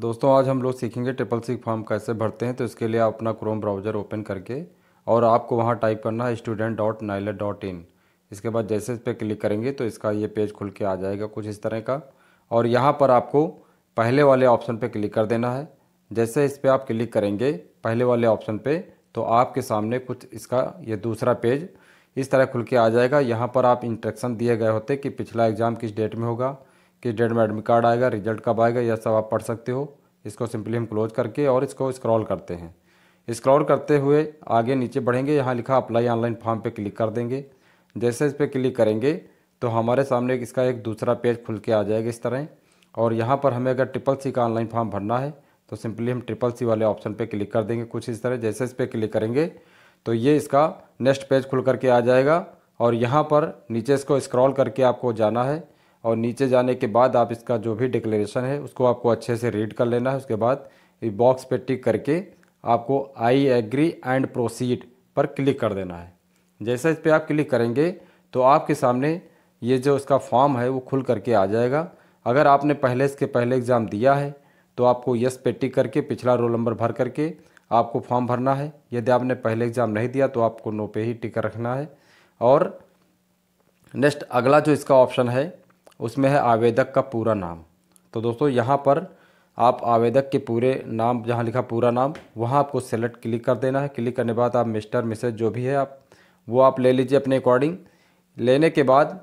दोस्तों आज हम लोग सीखेंगे ट्रिपल सिक्स फॉर्म कैसे भरते हैं तो इसके लिए आप अपना क्रोम ब्राउज़र ओपन करके और आपको वहाँ टाइप करना है स्टूडेंट डॉट नाइले डॉट इन इसके बाद जैसे इस पर क्लिक करेंगे तो इसका ये पेज खुल के आ जाएगा कुछ इस तरह का और यहाँ पर आपको पहले वाले ऑप्शन पर क्लिक कर देना है जैसे इस पर आप क्लिक करेंगे पहले वाले ऑप्शन पर तो आपके सामने कुछ इसका ये दूसरा पेज इस तरह खुल के आ जाएगा यहाँ पर आप इंस्ट्रक्शन दिए गए होते कि पिछला एग्ज़ाम किस डेट में होगा कि डेट में एडमिट कार्ड आएगा रिजल्ट कब आएगा यह सब आप पढ़ सकते हो इसको सिंपली हम क्लोज करके और इसको स्क्रॉल करते हैं स्क्रॉल करते हुए आगे नीचे बढ़ेंगे यहाँ लिखा अप्लाई ऑनलाइन फॉर्म पे क्लिक कर देंगे जैसे इस पर क्लिक करेंगे तो हमारे सामने इसका एक दूसरा पेज खुल के आ जाएगा इस तरह और यहाँ पर हमें अगर ट्रिपल सी का ऑनलाइन फॉर्म भरना है तो सिंपली हम ट्रिपल सी वाले ऑप्शन पे क्लिक कर देंगे कुछ इस तरह जैसे इस पर क्लिक करेंगे तो ये इसका नेक्स्ट पेज खुल करके आ जाएगा और यहाँ पर नीचे इसको स्क्रॉल करके आपको जाना है और नीचे जाने के बाद आप इसका जो भी डिक्लेरेशन है उसको आपको अच्छे से रीड कर लेना है उसके बाद बॉक्स पे टिक करके आपको आई एग्री एंड प्रोसीड पर क्लिक कर देना है जैसे इस पर आप क्लिक करेंगे तो आपके सामने ये जो उसका फॉर्म है वो खुल करके आ जाएगा अगर आपने पहले इसके पहले एग्ज़ाम दिया है तो आपको यस पे टिक करके पिछला रोल नंबर भर करके आपको फॉर्म भरना है यदि आपने पहले एग्ज़ाम नहीं दिया तो आपको नो पे ही टिक रखना है और नेक्स्ट अगला जो इसका ऑप्शन है उसमें है आवेदक का पूरा नाम तो दोस्तों यहाँ पर आप आवेदक के पूरे नाम जहाँ लिखा पूरा नाम वहाँ आपको सेलेक्ट क्लिक कर देना है क्लिक करने के बाद आप मिस्टर मिसेज जो भी है आप वो आप ले लीजिए अपने अकॉर्डिंग लेने के बाद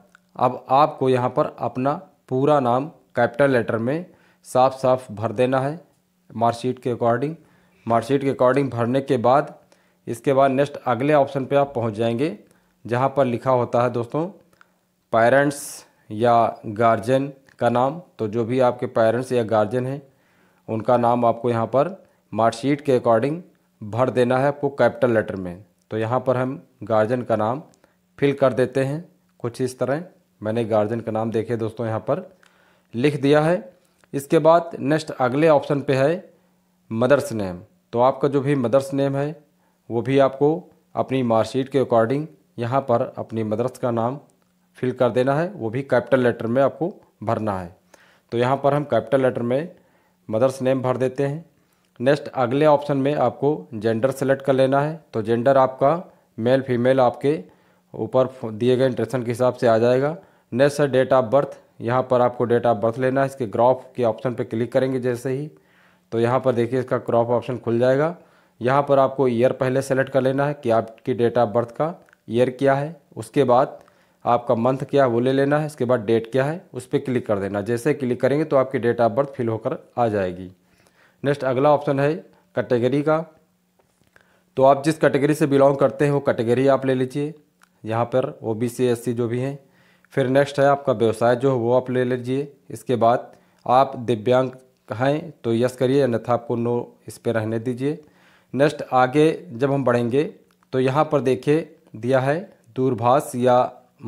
अब आपको यहाँ पर अपना पूरा नाम कैपिटल लेटर में साफ साफ भर देना है मार्कशीट के अकॉर्डिंग मार्कशीट के अकॉर्डिंग भरने के बाद इसके बाद नेक्स्ट अगले ऑप्शन पे आप पहुँच जाएंगे जहाँ पर लिखा होता है दोस्तों पेरेंट्स या गार्जियन का नाम तो जो भी आपके पेरेंट्स या गार्जियन हैं उनका नाम आपको यहाँ पर मार्कशीट के अकॉर्डिंग भर देना है आपको कैपिटल लेटर में तो यहाँ पर हम गार्जियन का नाम फिल कर देते हैं कुछ इस तरह मैंने गार्जियन का नाम देखे दोस्तों यहाँ पर लिख दिया है इसके बाद नेक्स्ट अगले ऑप्शन पे है मदर्स नेम तो आपका जो भी मदर्स नेम है वो भी आपको अपनी मार्कशीट के अकॉर्डिंग यहाँ पर अपनी मदर्स का नाम फिल कर देना है वो भी कैपिटल लेटर में आपको भरना है तो यहाँ पर हम कैपिटल लेटर में मदर्स नेम भर देते हैं नेक्स्ट अगले ऑप्शन में आपको जेंडर सेलेक्ट कर लेना है तो जेंडर आपका मेल फीमेल आपके ऊपर दिए गए इंट्रेशन के हिसाब से आ जाएगा नेक्स्ट है डेट ऑफ बर्थ यहाँ पर आपको डेट ऑफ बर्थ लेना है इसके क्रॉप के ऑप्शन पर क्लिक करेंगे जैसे ही तो यहाँ पर देखिए इसका क्रॉप ऑप्शन खुल जाएगा यहाँ पर आपको ईयर पहले सेलेक्ट कर लेना है कि आपकी डेट ऑफ बर्थ का ईयर क्या है उसके बाद आपका मंथ क्या है वो ले लेना है इसके बाद डेट क्या है उस पर क्लिक कर देना जैसे क्लिक करेंगे तो आपकी डेट ऑफ बर्थ फिल होकर आ जाएगी नेक्स्ट अगला ऑप्शन है कैटेगरी का तो आप जिस कैटेगरी से बिलोंग करते हैं वो कैटेगरी आप ले लीजिए यहाँ पर O B C S C जो भी हैं फिर नेक्स्ट है आपका व्यवसाय जो है वो आप ले लीजिए इसके बाद आप दिव्यांग हैं तो यस करिए अन्यथा आपको नो इस पर रहने दीजिए नेक्स्ट आगे जब हम बढ़ेंगे तो यहाँ पर देखिए दिया है दूरभाष या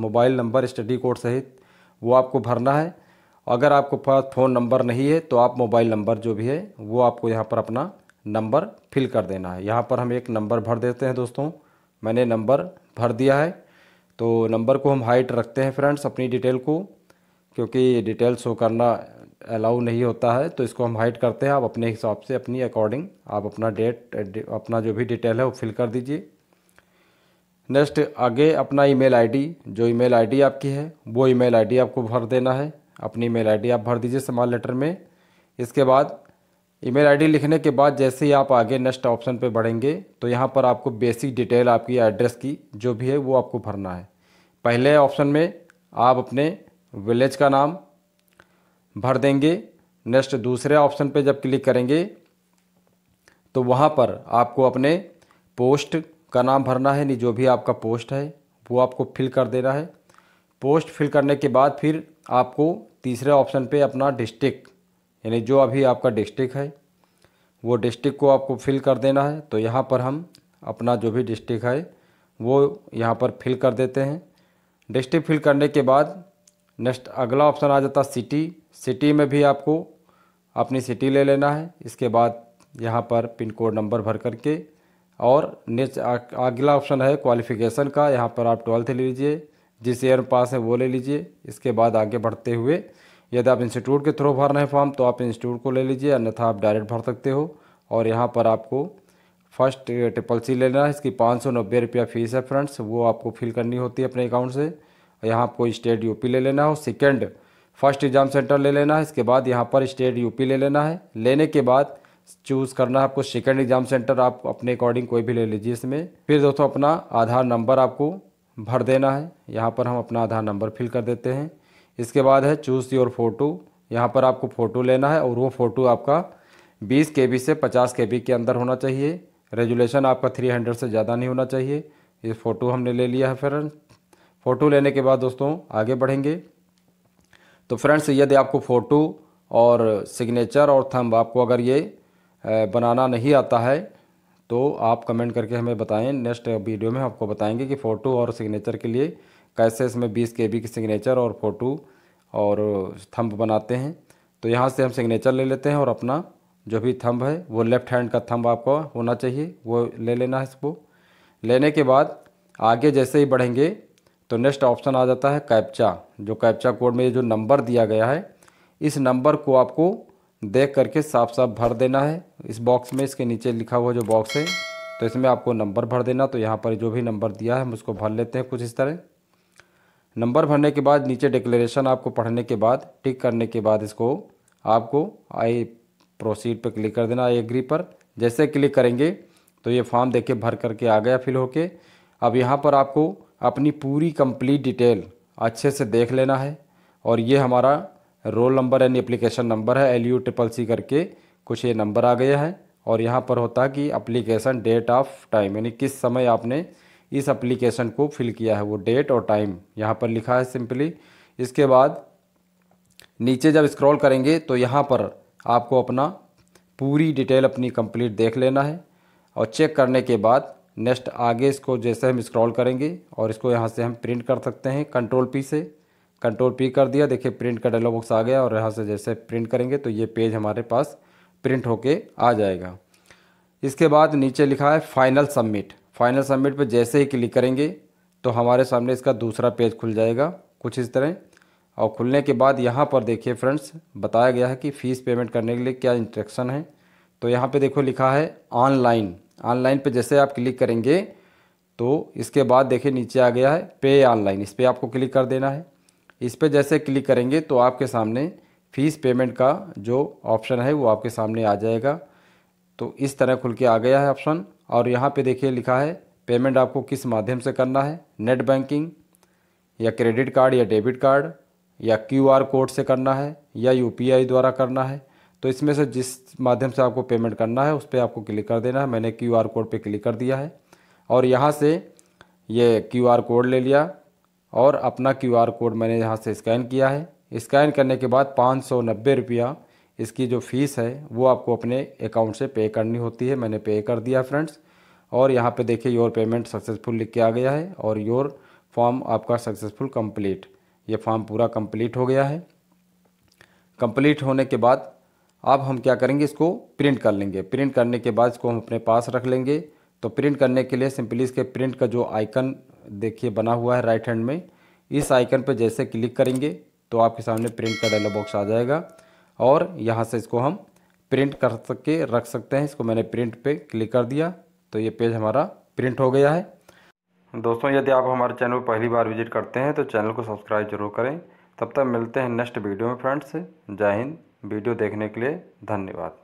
मोबाइल नंबर स्टडी कोड सहित वो आपको भरना है अगर आपके पास फ़ोन नंबर नहीं है तो आप मोबाइल नंबर जो भी है वो आपको यहाँ पर अपना नंबर फिल कर देना है यहाँ पर हम एक नंबर भर देते हैं दोस्तों मैंने नंबर भर दिया है तो नंबर को हम हाइट रखते हैं फ्रेंड्स अपनी डिटेल को क्योंकि डिटेल शो करना अलाउ नहीं होता है तो इसको हम हाइट करते हैं आप अपने हिसाब से अपनी अकॉर्डिंग आप अपना डेट अपना जो भी डिटेल है वो फिल कर दीजिए नेक्स्ट आगे अपना ईमेल आईडी जो ईमेल आईडी आपकी है वो ईमेल आईडी आपको भर देना है अपनी ईमेल आईडी आप भर दीजिए समान लेटर में इसके बाद ईमेल आईडी लिखने के बाद जैसे ही आप आगे नेक्स्ट ऑप्शन पे बढ़ेंगे तो यहाँ पर आपको बेसिक डिटेल आपकी एड्रेस की जो भी है वो आपको भरना है पहले ऑप्शन में आप अपने विलेज का नाम भर देंगे नेक्स्ट दूसरे ऑप्शन पर जब क्लिक करेंगे तो वहाँ पर आपको अपने पोस्ट का नाम भरना है नहीं जो भी आपका पोस्ट है वो आपको फिल कर देना है पोस्ट फिल करने के बाद फिर आपको तीसरे ऑप्शन पे अपना डिस्ट्रिक्ट यानी जो अभी आपका डिस्ट्रिक्ट है वो डिस्ट्रिक्ट को आपको फिल कर देना है तो यहाँ पर हम अपना जो भी डिस्ट्रिक्ट है वो यहाँ पर फिल कर देते हैं डिस्ट्रिक्ट फिल करने के बाद नेक्स्ट अगला ऑप्शन आ जाता सिटी सिटी में भी आपको अपनी सिटी ले लेना है इसके बाद यहाँ पर पिन कोड नंबर भर करके और नेक्स्ट अगला ऑप्शन है क्वालिफिकेशन का यहाँ पर आप ट्वेल्थ ले लीजिए जिस ईयर पास है वो ले लीजिए इसके बाद आगे बढ़ते हुए यदि आप इंस्टीट्यूट के थ्रू भर रहे हैं फॉर्म तो आप इंस्टीट्यूट को ले लीजिए अन्यथा आप डायरेक्ट भर सकते हो और यहाँ पर आपको फर्स्ट ट्रिपल सी लेना है इसकी पाँच सौ नब्बे रुपया फ़ीस है फ्रेंड्स वो आपको फिल करनी होती है अपने अकाउंट से यहाँ आपको स्टेट यूपी ले लेना हो सेकेंड फर्स्ट एग्ज़ाम सेंटर ले लेना है इसके बाद यहाँ पर स्टेट यूपी ले लेना है लेने के बाद चूज़ करना है आपको सेकेंड एग्ज़ाम सेंटर आप अपने अकॉर्डिंग कोई भी ले लीजिए इसमें फिर दोस्तों अपना आधार नंबर आपको भर देना है यहाँ पर हम अपना आधार नंबर फिल कर देते हैं इसके बाद है चूज़ योर फोटो यहाँ पर आपको फ़ोटो लेना है और वो फ़ोटो आपका 20 के से 50 के के अंदर होना चाहिए रेजुलेशन आपका 300 से ज़्यादा नहीं होना चाहिए ये फ़ोटो हमने ले लिया है फ्रेंड्स फ़ोटो लेने के बाद दोस्तों आगे बढ़ेंगे तो फ्रेंड्स यदि आपको फ़ोटो और सिग्नेचर और थंब आपको अगर ये बनाना नहीं आता है तो आप कमेंट करके हमें बताएं नेक्स्ट वीडियो में आपको बताएंगे कि फ़ोटो और सिग्नेचर के लिए कैसे इसमें बीस के की सिग्नेचर और फ़ोटो और थंब बनाते हैं तो यहाँ से हम सिग्नेचर ले लेते हैं और अपना जो भी थंब है वो लेफ़्ट हैंड का थंब आपका होना चाहिए वो ले लेना है इसको लेने के बाद आगे जैसे ही बढ़ेंगे तो नेक्स्ट ऑप्शन आ जाता है कैप्चा जो कैप्चा कोड में जो नंबर दिया गया है इस नंबर को आपको देख करके साफ साफ भर देना है इस बॉक्स में इसके नीचे लिखा हुआ जो बॉक्स है तो इसमें आपको नंबर भर देना तो यहाँ पर जो भी नंबर दिया है हम उसको भर लेते हैं कुछ इस तरह नंबर भरने के बाद नीचे डिक्लेरेशन आपको पढ़ने के बाद टिक करने के बाद इसको आपको आई प्रोसीड पर क्लिक कर देना आई एग्री पर जैसे क्लिक करेंगे तो ये फॉर्म देखे भर करके आ गया फिल होके अब यहाँ पर आपको अपनी पूरी कंप्लीट डिटेल अच्छे से देख लेना है और ये हमारा roll number and application number है एल यू ट्रिपल सी करके कुछ ये नंबर आ गया है और यहाँ पर होता है कि अप्लीकेशन डेट ऑफ टाइम यानी किस समय आपने इस अप्लीकेशन को फिल किया है वो डेट और टाइम यहाँ पर लिखा है सिंपली इसके बाद नीचे जब स्क्रॉल करेंगे तो यहाँ पर आपको अपना पूरी डिटेल अपनी कंप्लीट देख लेना है और चेक करने के बाद नेक्स्ट आगे इसको जैसे हम स्क्रॉल करेंगे और इसको यहाँ से हम प्रिंट कर सकते हैं कंट्रोल पी से कंट्रोल पी कर दिया देखिए प्रिंट का डायलॉग बॉक्स आ गया और यहाँ से जैसे प्रिंट करेंगे तो ये पेज हमारे पास प्रिंट होके आ जाएगा इसके बाद नीचे लिखा है फाइनल सबमिट फाइनल सबमिट पर जैसे ही क्लिक करेंगे तो हमारे सामने इसका दूसरा पेज खुल जाएगा कुछ इस तरह और खुलने के बाद यहाँ पर देखिए फ्रेंड्स बताया गया है कि फ़ीस पेमेंट करने के लिए क्या इंस्ट्रक्शन है तो यहाँ पे देखो लिखा है ऑनलाइन ऑनलाइन पे जैसे आप क्लिक करेंगे तो इसके बाद देखिए नीचे आ गया है पे ऑनलाइन इस पर आपको क्लिक कर देना है इस पर जैसे क्लिक करेंगे तो आपके सामने फ़ीस पेमेंट का जो ऑप्शन है वो आपके सामने आ जाएगा तो इस तरह खुल के आ गया है ऑप्शन और यहाँ पे देखिए लिखा है पेमेंट आपको किस माध्यम से करना है नेट बैंकिंग या क्रेडिट कार्ड या डेबिट कार्ड या क्यूआर कोड से करना है या यूपीआई द्वारा करना है तो इसमें से जिस माध्यम से आपको पेमेंट करना है उस पर आपको क्लिक कर देना है मैंने क्यू कोड पर क्लिक कर दिया है और यहाँ से ये क्यू कोड ले लिया और अपना आर कोड मैंने यहाँ से स्कैन किया है स्कैन करने के बाद पाँच सौ नब्बे रुपया इसकी जो फ़ीस है वो आपको अपने अकाउंट से पे करनी होती है मैंने पे कर दिया फ्रेंड्स और यहाँ पे देखिए योर पेमेंट सक्सेसफुल लिख के आ गया है और योर फॉर्म आपका सक्सेसफुल कंप्लीट ये फॉर्म पूरा कंप्लीट हो गया है कंप्लीट होने के बाद अब हम क्या करेंगे इसको प्रिंट कर लेंगे प्रिंट करने के बाद इसको हम अपने पास रख लेंगे तो प्रिंट करने के लिए सिंपली इसके प्रिंट का जो आइकन देखिए बना हुआ है राइट हैंड में इस आइकन पर जैसे क्लिक करेंगे तो आपके सामने प्रिंट का डायलॉग बॉक्स आ जाएगा और यहाँ से इसको हम प्रिंट कर सके रख सकते हैं इसको मैंने प्रिंट पे क्लिक कर दिया तो ये पेज हमारा प्रिंट हो गया है दोस्तों यदि आप हमारे चैनल पर पहली बार विजिट करते हैं तो चैनल को सब्सक्राइब जरूर करें तब तक मिलते हैं नेक्स्ट वीडियो में फ्रेंड्स जय हिंद वीडियो देखने के लिए धन्यवाद